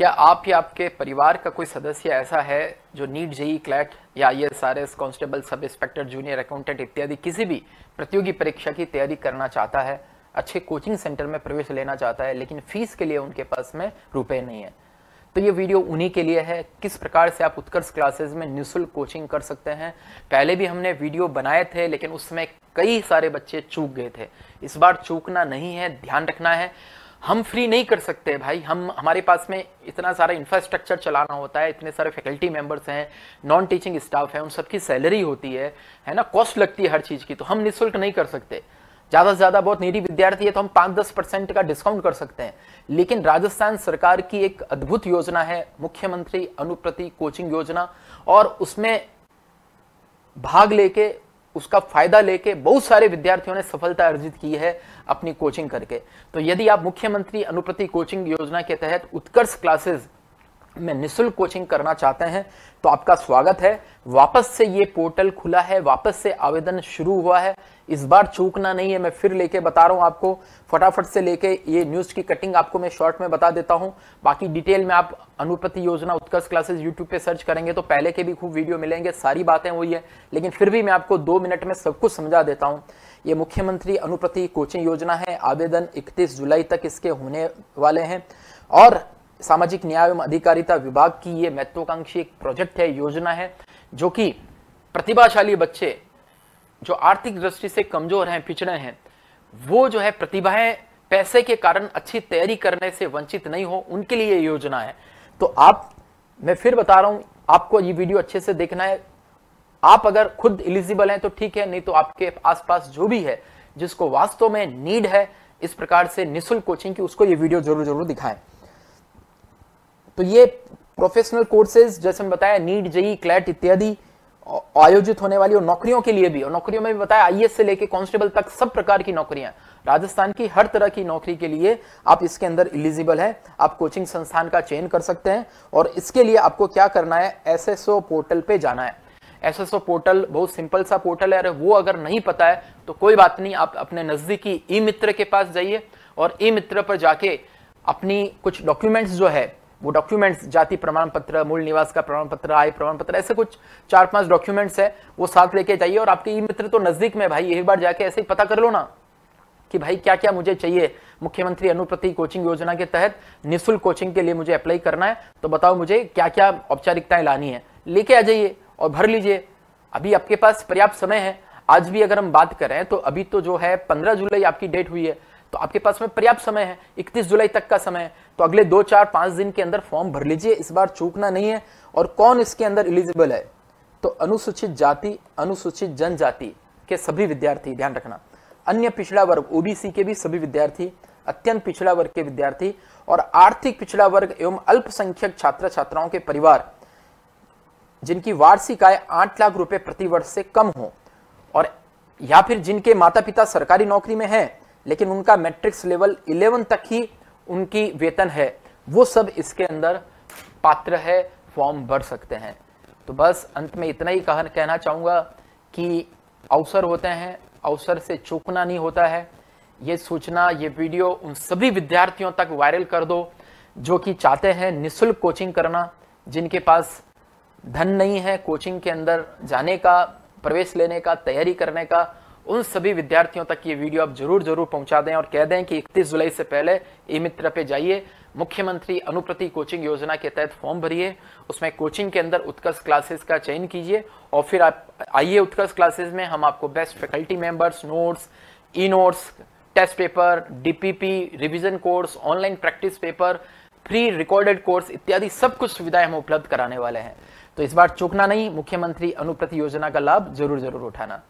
क्या आप या आपके परिवार का कोई सदस्य ऐसा है जो नीट जेई क्लैट या I S R S constable sub inspector junior accountant इत्यादि किसी भी प्रतियोगी परीक्षा की तैयारी करना चाहता है अच्छे कोचिंग सेंटर में प्रवेश लेना चाहता है लेकिन फीस के लिए उनके पास में रुपए नहीं है तो ये वीडियो उन्हीं के लिए है किस प्रकार से आप उत्कर्ष क्लासेस में निःशुल्क कोचिंग कर सकते हैं पहले भी हमने वीडियो बनाए थे लेकिन उसमें कई सारे बच्चे चूक गए थे इस बार चूकना नहीं है ध्यान रखना है हम फ्री नहीं कर सकते भाई हम हमारे पास में इतना सारा इंफ्रास्ट्रक्चर चलाना होता है इतने सारे फैकल्टी मेंबर्स हैं नॉन टीचिंग स्टाफ है उन सबकी सैलरी होती है है ना कॉस्ट लगती है हर चीज़ की तो हम निःशुल्क नहीं कर सकते ज़्यादा से ज़्यादा बहुत निरी विद्यार्थी है तो हम पाँच दस परसेंट का डिस्काउंट कर सकते हैं लेकिन राजस्थान सरकार की एक अद्भुत योजना है मुख्यमंत्री अनुप्रति कोचिंग योजना और उसमें भाग लेके उसका फायदा लेके बहुत सारे विद्यार्थियों ने सफलता अर्जित की है अपनी कोचिंग करके तो यदि आप मुख्यमंत्री अनुप्रति कोचिंग योजना के तहत उत्कर्ष क्लासेस में निःशुल्क कोचिंग करना चाहते हैं तो आपका स्वागत है वापस से ये पोर्टल खुला है वापस से आवेदन शुरू हुआ है इस बार चूकना नहीं है मैं फिर लेके बता रहा हूँ आपको फटाफट से लेके ये न्यूज़ की कटिंग आपको मैं शॉर्ट में बता देता हूँ बाकी डिटेल में आप अनुपति योजना उत्कर्ष क्लासेस यूट्यूब पे सर्च करेंगे तो पहले के भी खूब वीडियो मिलेंगे सारी बातें वही है लेकिन फिर भी मैं आपको दो मिनट में सब कुछ समझा देता हूँ ये मुख्यमंत्री अनुप्रति कोचिंग योजना है आवेदन 31 जुलाई तक इसके होने वाले हैं और सामाजिक न्याय एवं अधिकारिता विभाग की ये महत्वाकांक्षी एक प्रोजेक्ट है योजना है जो कि प्रतिभाशाली बच्चे जो आर्थिक दृष्टि से कमजोर हैं पिछड़े हैं वो जो है प्रतिभाएं पैसे के कारण अच्छी तैयारी करने से वंचित नहीं हो उनके लिए योजना है तो आप मैं फिर बता रहा हूं आपको ये वीडियो अच्छे से देखना है आप अगर खुद इलिजिबल हैं तो ठीक है नहीं तो आपके आसपास जो भी है जिसको वास्तव में नीड है इस प्रकार से निःशुल्क कोचिंग की उसको ये वीडियो जरूर जरूर दिखाएं तो ये प्रोफेशनल कोर्सेज जैसे मैं बताया नीट जई क्लैट इत्यादि आयोजित होने वाली और नौकरियों के लिए भी और नौकरियों में भी बताया आई से लेकर कांस्टेबल तक सब प्रकार की नौकरियां राजस्थान की हर तरह की नौकरी के लिए आप इसके अंदर इलिजिबल है आप कोचिंग संस्थान का चयन कर सकते हैं और इसके लिए आपको क्या करना है एसएसओ पोर्टल पे जाना है एसएसओ पोर्टल बहुत सिंपल सा पोर्टल है अरे वो अगर नहीं पता है तो कोई बात नहीं आप अपने नजदीकी ई मित्र के पास जाइए और ई मित्र पर जाके अपनी कुछ डॉक्यूमेंट्स जो है वो डॉक्यूमेंट्स जाति प्रमाण पत्र मूल निवास का प्रमाण पत्र आय प्रमाण पत्र ऐसे कुछ चार पांच डॉक्यूमेंट्स है वो साथ लेके जाइए और आपके ई मित्र तो नजदीक में भाई एक बार जाके ऐसे ही पता कर लो ना कि भाई क्या क्या मुझे चाहिए मुख्यमंत्री अनुप्रति कोचिंग योजना के तहत निःशुल्क कोचिंग के लिए मुझे अप्लाई करना है तो बताओ मुझे क्या क्या औपचारिकताएं लानी है लेके आ जाइए और भर लीजिए अभी आपके पास पर्याप्त समय है आज भी अगर हम बात करें तो अभी तो जो है पंद्रह जुलाई आपकी डेट हुई है तो आपके पास में पर्याप्त समय है इकतीस जुलाई तक का समय है तो अगले दो चार पांच दिन के अंदर फॉर्म भर लीजिए इस बार चूकना नहीं है और कौन इसके अंदर एलिजिबल है तो अनुसूचित जाति अनुसूचित जनजाति के सभी विद्यार्थी ध्यान रखना अन्य पिछड़ा वर्ग ओबीसी के भी सभी विद्यार्थी अत्यंत पिछड़ा वर्ग के विद्यार्थी और आर्थिक पिछड़ा वर्ग एवं अल्पसंख्यक छात्र छात्राओं के परिवार जिनकी वार्षिक आय आठ लाख रुपए प्रति वर्ष से कम हो और या फिर जिनके माता पिता सरकारी नौकरी में हैं लेकिन उनका मैट्रिक्स लेवल इलेवन तक ही उनकी वेतन है वो सब इसके अंदर पात्र है फॉर्म भर सकते हैं तो बस अंत में इतना ही कहना चाहूँगा कि अवसर होते हैं अवसर से चूकना नहीं होता है ये सूचना ये वीडियो उन सभी विद्यार्थियों तक वायरल कर दो जो कि चाहते हैं निःशुल्क कोचिंग करना जिनके पास धन नहीं है कोचिंग के अंदर जाने का प्रवेश लेने का तैयारी करने का उन सभी विद्यार्थियों तक ये वीडियो आप जरूर जरूर पहुंचा दें और कह दें कि इकतीस जुलाई से पहले ई मित्र पे जाइए मुख्यमंत्री अनुप्रति कोचिंग योजना के तहत फॉर्म भरिए उसमें कोचिंग के अंदर उत्कर्ष क्लासेस का चयन कीजिए और फिर आप आइए उत्कर्ष क्लासेस में हम आपको best faculty members notes e notes test paper DPP revision course online practice paper free recorded course इत्यादि सब कुछ सुविधाएं हम उपलब्ध कराने वाले हैं तो इस बार चूकना नहीं मुख्यमंत्री अनुप्रति योजना का लाभ जरूर जरूर उठाना